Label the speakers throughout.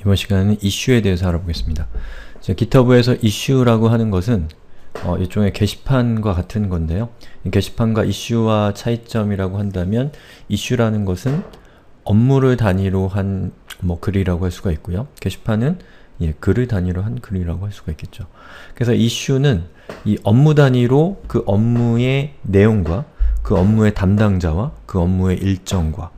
Speaker 1: 이번 시간에는 이슈에 대해서 알아보겠습니다. 자, GitHub에서 이슈라고 하는 것은 어, 일종의 게시판과 같은 건데요. 게시판과 이슈와 차이점이라고 한다면 이슈라는 것은 업무를 단위로 한 뭐 글이라고 할 수가 있고요. 게시판은 예, 글을 단위로 한 글이라고 할 수가 있겠죠. 그래서 이슈는 이 업무 단위로 그 업무의 내용과 그 업무의 담당자와 그 업무의 일정과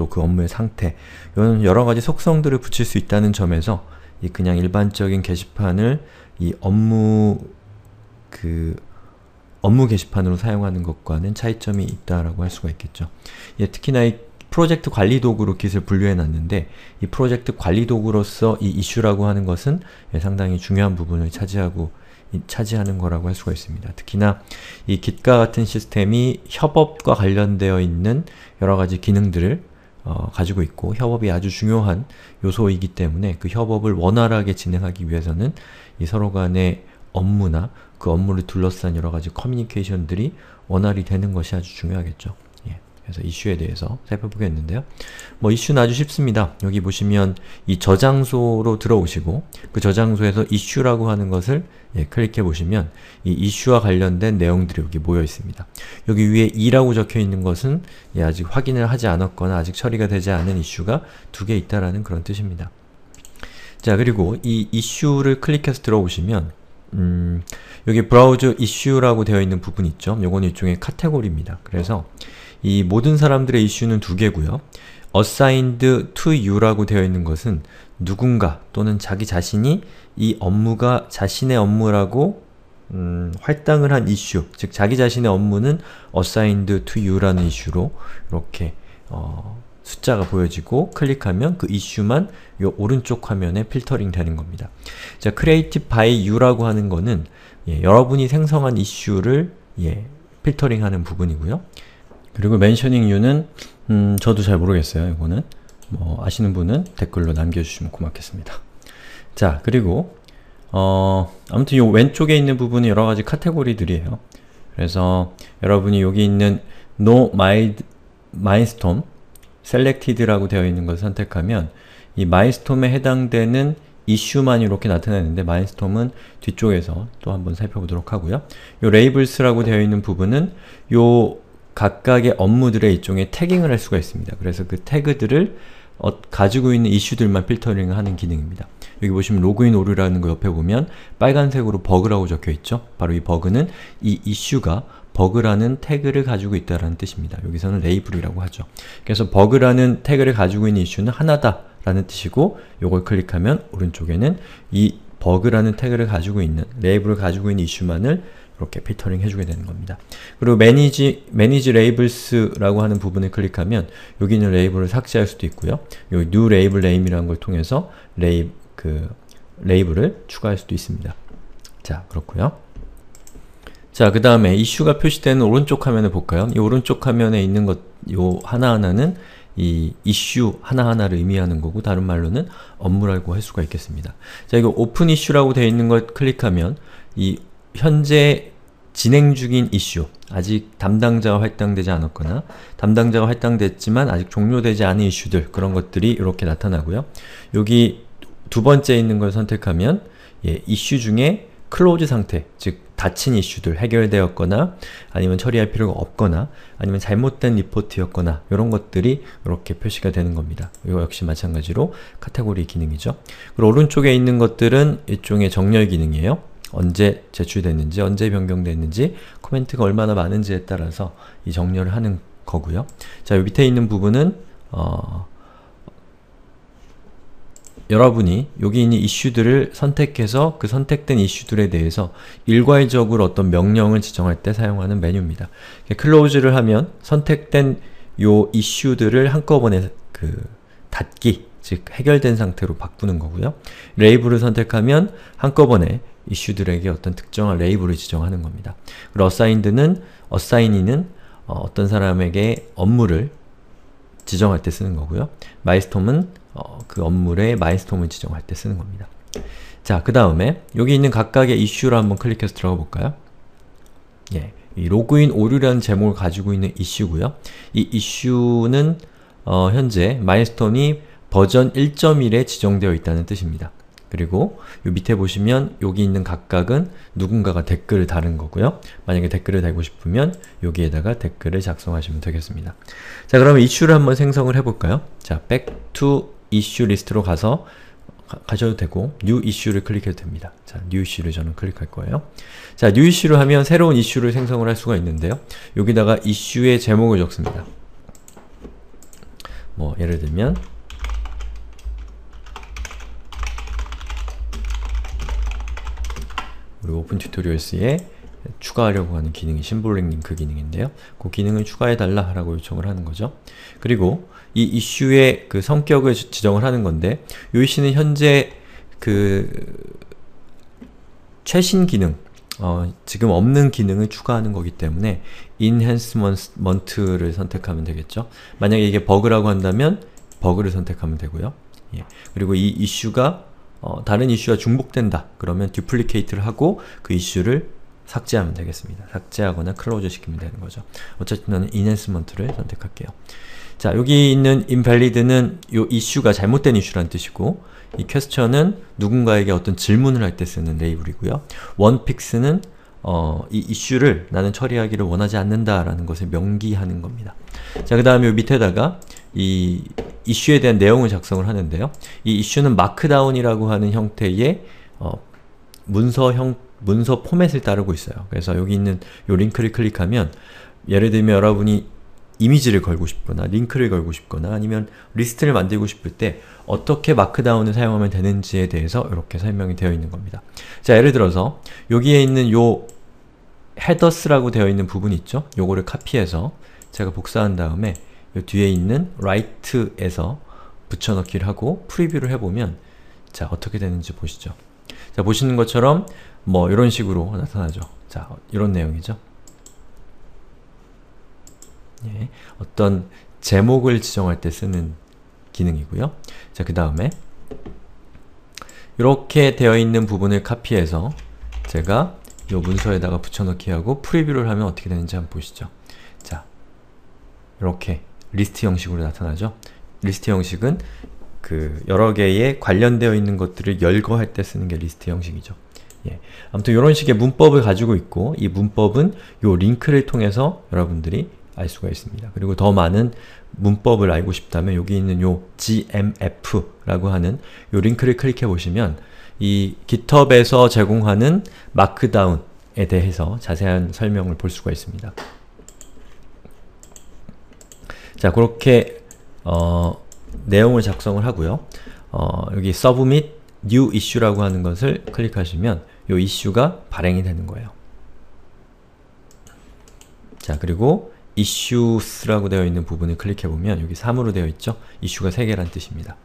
Speaker 1: 또그 업무의 상태 이런 여러 가지 속성들을 붙일 수 있다는 점에서 이 그냥 일반적인 게시판을 이 업무 그 업무 게시판으로 사용하는 것과는 차이점이 있다라고 할 수가 있겠죠. 예, 특히나 이 프로젝트 관리 도구로 깃을 분류해 놨는데 이 프로젝트 관리 도구로서 이 이슈라고 하는 것은 예, 상당히 중요한 부분을 차지하고 차지하는 거라고 할 수가 있습니다. 특히나 이 깃과 같은 시스템이 협업과 관련되어 있는 여러 가지 기능들을 어, 가지고 있고 협업이 아주 중요한 요소이기 때문에 그 협업을 원활하게 진행하기 위해서는 이 서로 간의 업무나 그 업무를 둘러싼 여러 가지 커뮤니케이션들이 원활히 되는 것이 아주 중요하겠죠. 그래서 이슈에 대해서 살펴보겠는데요. 뭐 이슈는 아주 쉽습니다. 여기 보시면 이 저장소로 들어오시고 그 저장소에서 이슈라고 하는 것을 예, 클릭해 보시면 이 이슈와 관련된 내용들이 여기 모여 있습니다. 여기 위에 2라고 적혀 있는 것은 예, 아직 확인을 하지 않았거나 아직 처리가 되지 않은 이슈가 두 개 있다라는 그런 뜻입니다. 자 그리고 이 이슈를 클릭해서 들어오시면 음, 여기 브라우저 이슈라고 되어 있는 부분 있죠? 요건 일종의 카테고리입니다. 그래서 이 모든 사람들의 이슈는 두 개고요. assigned to you라고 되어 있는 것은 누군가 또는 자기 자신이 이 업무가 자신의 업무라고 음, 할당을 한 이슈, 즉 자기 자신의 업무는 assigned to you라는 이슈로 이렇게 어, 숫자가 보여지고 클릭하면 그 이슈만 요 오른쪽 화면에 필터링 되는 겁니다. 자, c r e a t e by you라고 하는 거는 예, 여러분이 생성한 이슈를 예, 필터링하는 부분이고요. 그리고 mentioning you는 음, 저도 잘 모르겠어요. 이거는 뭐 아시는 분은 댓글로 남겨주시면 고맙겠습니다. 자, 그리고 어, 아무튼 이 왼쪽에 있는 부분은 여러 가지 카테고리들이에요. 그래서 여러분이 여기 있는 no milestone selected라고 되어 있는 것을 선택하면 이 milestone에 해당되는 이슈만 이렇게 나타나는데 마인스톰은 뒤쪽에서 또 한번 살펴보도록 하고요. 요 레이블스라고 되어 있는 부분은 요 각각의 업무들의 일종의 태깅을 할 수가 있습니다. 그래서 그 태그들을 어, 가지고 있는 이슈들만 필터링 하는 기능입니다. 여기 보시면 로그인 오류라는 거 옆에 보면 빨간색으로 버그라고 적혀있죠? 바로 이 버그는 이 이슈가 버그라는 태그를 가지고 있다는 뜻입니다. 여기서는 레이블이라고 하죠. 그래서 버그라는 태그를 가지고 있는 이슈는 하나다 라는 뜻이고 요걸 클릭하면 오른쪽에는 이 버그라는 태그를 가지고 있는 레이블을 가지고 있는 이슈만을 이렇게 필터링 해주게 되는 겁니다. 그리고 매니지 매니지 레이블스라고 하는 부분을 클릭하면 여기 있는 레이블을 삭제할 수도 있고요. 요 new 레 a b e l 이라는걸 통해서 레이 그 레이블을 추가할 수도 있습니다. 자, 그렇고요. 자, 그 다음에 이슈가 표시되는 오른쪽 화면을 볼까요? 이 오른쪽 화면에 있는 것, 요 하나하나는 이 이슈 하나하나를 의미하는 거고 다른 말로는 업무라고 할 수가 있겠습니다. 자, 이거 오픈 이슈라고 되어 있는 걸 클릭하면 이 현재 진행 중인 이슈, 아직 담당자가 할당되지 않았거나 담당자가 할당됐지만 아직 종료되지 않은 이슈들 그런 것들이 이렇게 나타나고요. 여기 두 번째 있는 걸 선택하면 예, 이슈 중에 클로즈 상태, 즉 닫힌 이슈들 해결되었거나 아니면 처리할 필요가 없거나 아니면 잘못된 리포트였거나 이런 것들이 이렇게 표시가 되는 겁니다. 이거 역시 마찬가지로 카테고리 기능이죠. 그리고 오른쪽에 있는 것들은 일종의 정렬 기능이에요. 언제 제출됐는지, 언제 변경됐는지, 코멘트가 얼마나 많은지에 따라서 이 정렬을 하는 거고요. 자, 밑에 있는 부분은 어, 여러분이 여기 있는 이슈들을 선택해서 그 선택된 이슈들에 대해서 일괄적으로 어떤 명령을 지정할 때 사용하는 메뉴입니다. 클로즈를 하면 선택된 요 이슈들을 한꺼번에 그 닫기, 즉 해결된 상태로 바꾸는 거고요. 레이블을 선택하면 한꺼번에 이슈들에게 어떤 특정한 레이블을 지정하는 겁니다. 그리고 어사인드는 어사인이는 어, 어떤 사람에게 업무를 지정할 때 쓰는 거고요. 마이스톰은 어, 그 업무의 마이스톰을 지정할 때 쓰는 겁니다. 자, 그 다음에 여기 있는 각각의 이슈를 한번 클릭해서 들어가 볼까요? 예, 이 로그인 오류라는 제목을 가지고 있는 이슈고요. 이 이슈는 어, 현재 마이스톤이 버전 1.1에 지정되어 있다는 뜻입니다. 그리고 요 밑에 보시면 여기 있는 각각은 누군가가 댓글을 달은 거고요. 만약에 댓글을 달고 싶으면 여기에다가 댓글을 작성하시면 되겠습니다. 자 그러면 이슈를 한번 생성을 해볼까요? 자, back to issue 리스트로 가서 가, 셔도 되고 new issue를 클릭해도 됩니다. 자, new issue를 저는 클릭할 거예요. 자, new issue를 하면 새로운 이슈를 생성을 할 수가 있는데요. 여기다가 이슈의 제목을 적습니다. 뭐 예를 들면 우 오픈 튜토리얼스에 추가하려고 하는 기능이 심볼링 링크 그 기능인데요. 그 기능을 추가해달라 라고 요청을 하는 거죠. 그리고 이 이슈의 그 성격을 지정을 하는 건데 요 이슈는 현재 그 최신 기능, 어, 지금 없는 기능을 추가하는 거기 때문에 enhancement를 선택하면 되겠죠. 만약에 이게 버그라고 한다면 버그를 선택하면 되고요. 예. 그리고 이 이슈가 어, 다른 이슈와 중복된다. 그러면 d u p l i c a t e 를 하고 그 이슈를 삭제하면 되겠습니다. 삭제하거나 클로즈 시키면 되는 거죠. 어쨌든 저는 인핸스먼트를 선택할게요. 자, 여기 있는 invalid는 요 이슈가 잘못된 이슈라는 뜻이고 이 q u e s t i o n 은 누군가에게 어떤 질문을 할 때 쓰는 레이블이고요. 원픽스는 어, 이 이슈를 나는 처리하기를 원하지 않는다라는 것을 명기하는 겁니다. 자, 그 다음에 밑에다가 이 이슈에 대한 내용을 작성을 하는데요. 이 이슈는 마크다운이라고 하는 형태의 어, 문서 형, 문서 포맷을 따르고 있어요. 그래서 여기 있는 요 링크를 클릭하면 예를 들면 여러분이 이미지를 걸고 싶거나 링크를 걸고 싶거나 아니면 리스트를 만들고 싶을 때 어떻게 마크다운을 사용하면 되는지에 대해서 이렇게 설명이 되어 있는 겁니다. 자 예를 들어서 여기에 있는 요 헤더스라고 되어 있는 부분 있죠? 요거를 카피해서 제가 복사한 다음에 요 뒤에 있는 r i g h 에서 붙여넣기를 하고 프리뷰를 해보면 자 어떻게 되는지 보시죠. 자 보시는 것처럼 뭐 이런 식으로 나타나죠. 자 이런 내용이죠. 예, 어떤 제목을 지정할 때 쓰는 기능이고요. 자, 그 다음에 이렇게 되어 있는 부분을 카피해서 제가 이 문서에다가 붙여넣기 하고 프리뷰를 하면 어떻게 되는지 한번 보시죠. 자, 이렇게 리스트 형식으로 나타나죠. 리스트 형식은 그 여러 개의 관련되어 있는 것들을 열거할 때 쓰는 게 리스트 형식이죠. 예. 아무튼 이런 식의 문법을 가지고 있고 이 문법은 이 링크를 통해서 여러분들이 알 수가 있습니다. 그리고 더 많은 문법을 알고 싶다면 여기 있는 요 gmf라고 하는 요 링크를 클릭해 보시면 이 GitHub에서 제공하는 마크다운에 대해서 자세한 설명을 볼 수가 있습니다. 자, 그렇게 어, 내용을 작성을 하고요. 어, 여기 submit new issue라고 하는 것을 클릭하시면 요 이슈가 발행이 되는 거예요. 자, 그리고 issues라고 되어 있는 부분을 클릭해보면 여기 3으로 되어 있죠? 이슈가 3개란 뜻입니다.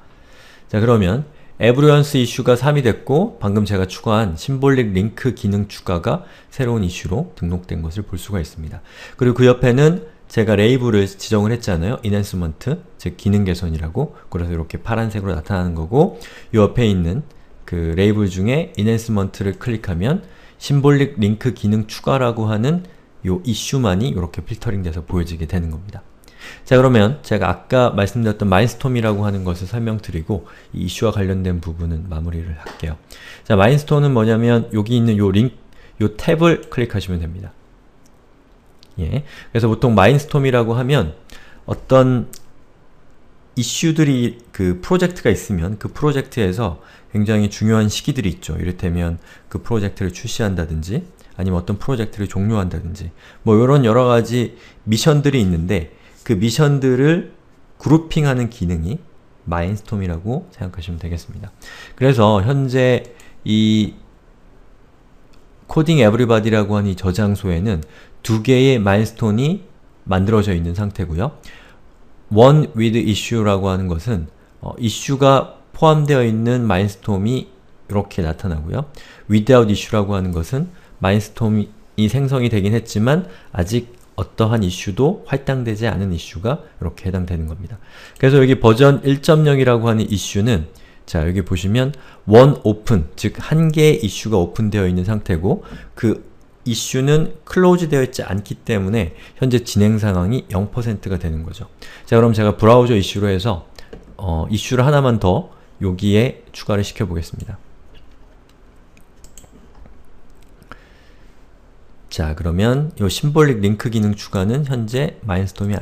Speaker 1: 자 그러면 에브리언스 이슈가 3이 됐고 방금 제가 추가한 심볼릭 링크 기능 추가가 새로운 이슈로 등록된 것을 볼 수가 있습니다. 그리고 그 옆에는 제가 레이블을 지정을 했잖아요. enhancement, 즉 기능 개선이라고 그래서 이렇게 파란색으로 나타나는 거고 이 옆에 있는 그 레이블 중에 enhancement를 클릭하면 심볼릭 링크 기능 추가라고 하는 요 이슈만이 이렇게 필터링 돼서 보여지게 되는 겁니다. 자 그러면 제가 아까 말씀드렸던 마인스톰이라고 하는 것을 설명드리고 이 이슈와 관련된 부분은 마무리를 할게요. 자 마인스톰은 뭐냐면 여기 있는 요 링크, 요 탭을 클릭하시면 됩니다. 예, 그래서 보통 마인스톰이라고 하면 어떤 이슈들이 그 프로젝트가 있으면 그 프로젝트에서 굉장히 중요한 시기들이 있죠. 이를테면 그 프로젝트를 출시한다든지 아니면 어떤 프로젝트를 종료한다든지 뭐 이런 여러가지 미션들이 있는데 그 미션들을 그룹핑하는 기능이 마인스톰이라고 생각하시면 되겠습니다. 그래서 현재 이 코딩 에브리바디라고 하는 이 저장소에는 두 개의 마인스톤이 만들어져 있는 상태고요. one with issue라고 하는 것은 어, i s 가 포함되어 있는 마인스톰이 이렇게 나타나고요. without issue라고 하는 것은 마인스톰이 생성이 되긴 했지만 아직 어떠한 이슈도 할당되지 않은 이슈가 이렇게 해당되는 겁니다. 그래서 여기 버전 1.0이라고 하는 이슈는 자 여기 보시면 one open 즉 한 개의 이슈가 오픈되어 있는 상태고 그 이슈는 클로즈 되어 있지 않기 때문에 현재 진행 상황이 0%가 되는 거죠. 자 그럼 제가 브라우저 이슈로 해서 어, 이슈를 하나만 더 여기에 추가를 시켜보겠습니다. 자 그러면 이 심볼릭 링크 기능 추가는 현재 마인스톤이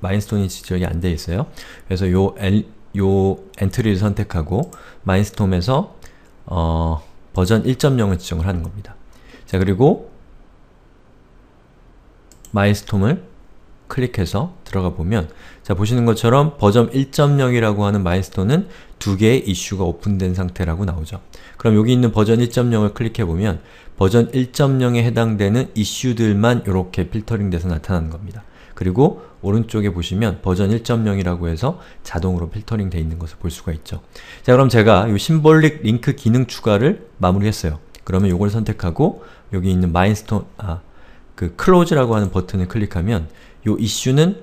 Speaker 1: 마인스톤이 지적이 안 되어 있어요. 그래서 요, 엘, 요 엔트리를 선택하고 마인스톰에서 어, 버전 1.0을 지정을 하는 겁니다. 자 그리고 마이스톰을 클릭해서 들어가 보면 자 보시는 것처럼 버전 1.0이라고 하는 마이스톤은 두 개의 이슈가 오픈된 상태라고 나오죠. 그럼 여기 있는 버전 1.0을 클릭해보면 버전 1.0에 해당되는 이슈들만 이렇게 필터링 돼서 나타나는 겁니다. 그리고 오른쪽에 보시면 버전 1.0이라고 해서 자동으로 필터링 돼 있는 것을 볼 수가 있죠. 자 그럼 제가 이 심볼릭 링크 기능 추가를 마무리했어요. 그러면 이걸 선택하고 여기 있는 마이스톤, 아, 그 close라고 하는 버튼을 클릭하면 요 이슈는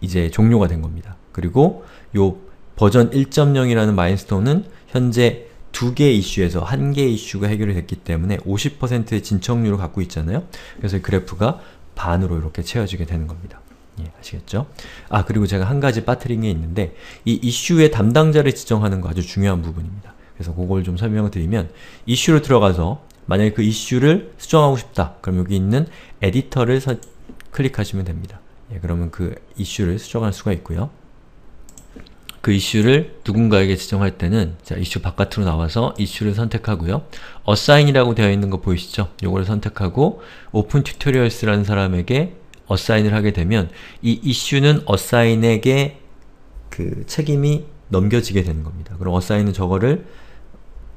Speaker 1: 이제 종료가 된 겁니다. 그리고 요 버전 1.0이라는 마인스톤은 현재 두 개 이슈에서 한 개 이슈가 해결이 됐기 때문에 50%의 진척률을 갖고 있잖아요. 그래서 그래프가 반으로 이렇게 채워지게 되는 겁니다. 예, 아시겠죠? 아, 그리고 제가 한 가지 빠뜨린 게 있는데 이 이슈의 담당자를 지정하는 거 아주 중요한 부분입니다. 그래서 그걸 좀 설명을 드리면 이슈로 들어가서 만약에 그 이슈를 수정하고 싶다. 그럼 여기 있는 에디터를 선, 클릭하시면 됩니다. 예, 그러면 그 이슈를 수정할 수가 있고요. 그 이슈를 누군가에게 지정할 때는 자, 이슈 바깥으로 나와서 이슈를 선택하고요. 어사인이라고 되어 있는 거 보이시죠? 요거를 선택하고 오픈 튜토리얼스라는 사람에게 어사인을 하게 되면 이 이슈는 어사인에게 그 책임이 넘겨지게 되는 겁니다. 그럼 어사인은 저거를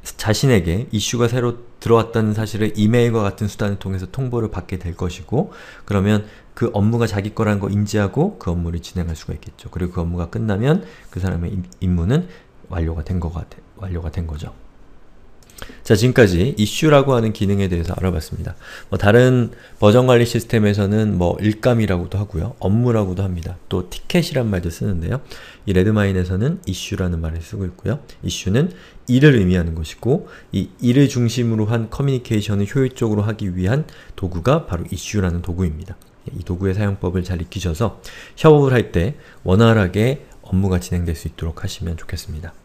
Speaker 1: 자신에게 이슈가 새로 들어왔다는 사실을 이메일과 같은 수단을 통해서 통보를 받게 될 것이고 그러면 그 업무가 자기 거라는 거 인지하고 그 업무를 진행할 수가 있겠죠. 그리고 그 업무가 끝나면 그 사람의 임무는 완료가 된 거가 완료가 된 거죠. 자 지금까지 이슈라고 하는 기능에 대해서 알아봤습니다. 뭐 다른 버전 관리 시스템에서는 뭐 일감이라고도 하고요. 업무라고도 합니다. 또 티켓이란 말도 쓰는데요. 이 레드마인에서는 이슈라는 말을 쓰고 있고요. 이슈는 일을 의미하는 것이고 이 일을 중심으로 한 커뮤니케이션을 효율적으로 하기 위한 도구가 바로 이슈라는 도구입니다. 이 도구의 사용법을 잘 익히셔서 협업을 할 때 원활하게 업무가 진행될 수 있도록 하시면 좋겠습니다.